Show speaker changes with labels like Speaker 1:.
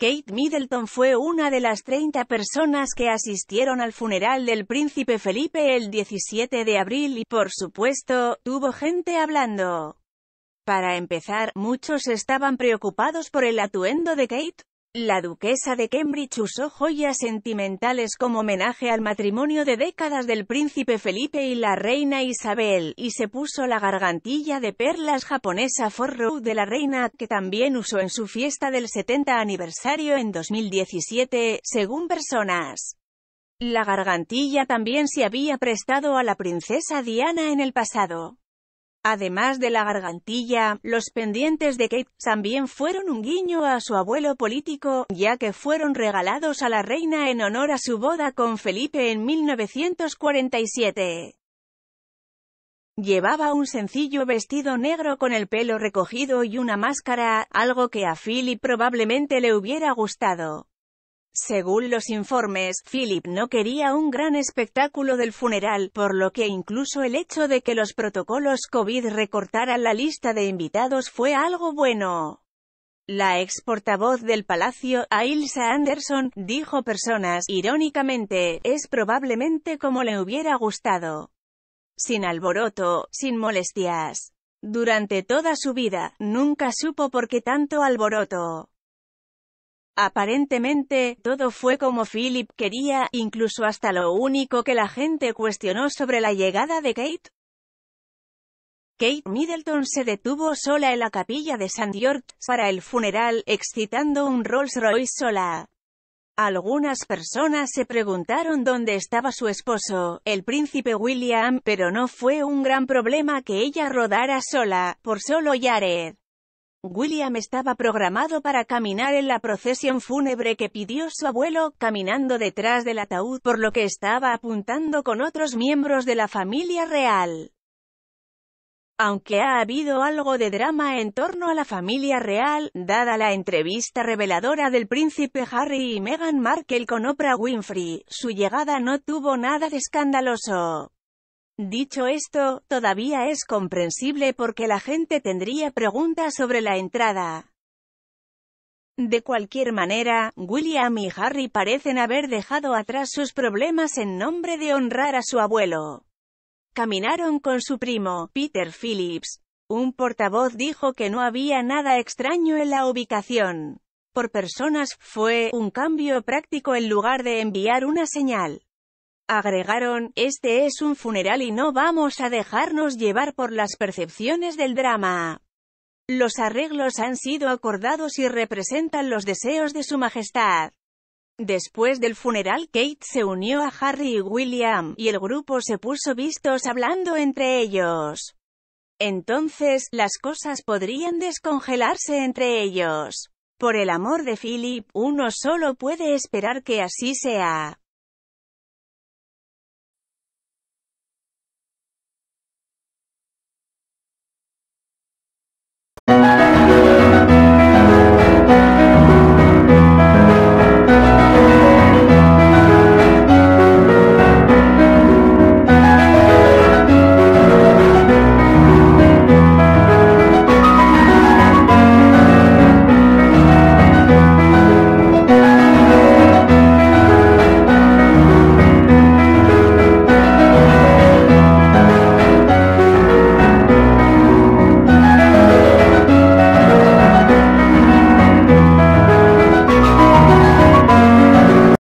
Speaker 1: Kate Middleton fue una de las 30 personas que asistieron al funeral del príncipe Felipe el 17 de abril y, por supuesto, tuvo gente hablando. Para empezar, muchos estaban preocupados por el atuendo de Kate, la duquesa de Cambridge usó joyas sentimentales como homenaje al matrimonio de décadas del príncipe Felipe y la reina Isabel, y se puso la gargantilla de perlas japonesa Forrow de la reina, que también usó en su fiesta del 70 aniversario en 2017, según personas. La gargantilla también se había prestado a la princesa Diana en el pasado. Además de la gargantilla, los pendientes de Kate también fueron un guiño a su abuelo político, ya que fueron regalados a la reina en honor a su boda con Felipe en 1947. Llevaba un sencillo vestido negro con el pelo recogido y una máscara, algo que a Philip probablemente le hubiera gustado. Según los informes, Philip no quería un gran espectáculo del funeral, por lo que incluso el hecho de que los protocolos COVID recortaran la lista de invitados fue algo bueno. La ex portavoz del Palacio, Ailsa Anderson, dijo personas, irónicamente, es probablemente como le hubiera gustado. Sin alboroto, sin molestias. Durante toda su vida, nunca supo por qué tanto alboroto. Aparentemente, todo fue como Philip quería, incluso hasta lo único que la gente cuestionó sobre la llegada de Kate. Kate Middleton se detuvo sola en la capilla de St. George, para el funeral, excitando un Rolls Royce sola. Algunas personas se preguntaron dónde estaba su esposo, el príncipe William, pero no fue un gran problema que ella rodara sola, por solo Jared. William estaba programado para caminar en la procesión fúnebre que pidió su abuelo, caminando detrás del ataúd, por lo que estaba apuntando con otros miembros de la familia real. Aunque ha habido algo de drama en torno a la familia real, dada la entrevista reveladora del príncipe Harry y Meghan Markle con Oprah Winfrey, su llegada no tuvo nada de escandaloso. Dicho esto, todavía es comprensible porque la gente tendría preguntas sobre la entrada. De cualquier manera, William y Harry parecen haber dejado atrás sus problemas en nombre de honrar a su abuelo. Caminaron con su primo, Peter Phillips. Un portavoz dijo que no había nada extraño en la ubicación. Por personas, fue un cambio práctico en lugar de enviar una señal. Agregaron, este es un funeral y no vamos a dejarnos llevar por las percepciones del drama. Los arreglos han sido acordados y representan los deseos de su majestad. Después del funeral Kate se unió a Harry y William, y el grupo se puso vistos hablando entre ellos. Entonces, las cosas podrían descongelarse entre ellos. Por el amor de Philip, uno solo puede esperar que así sea.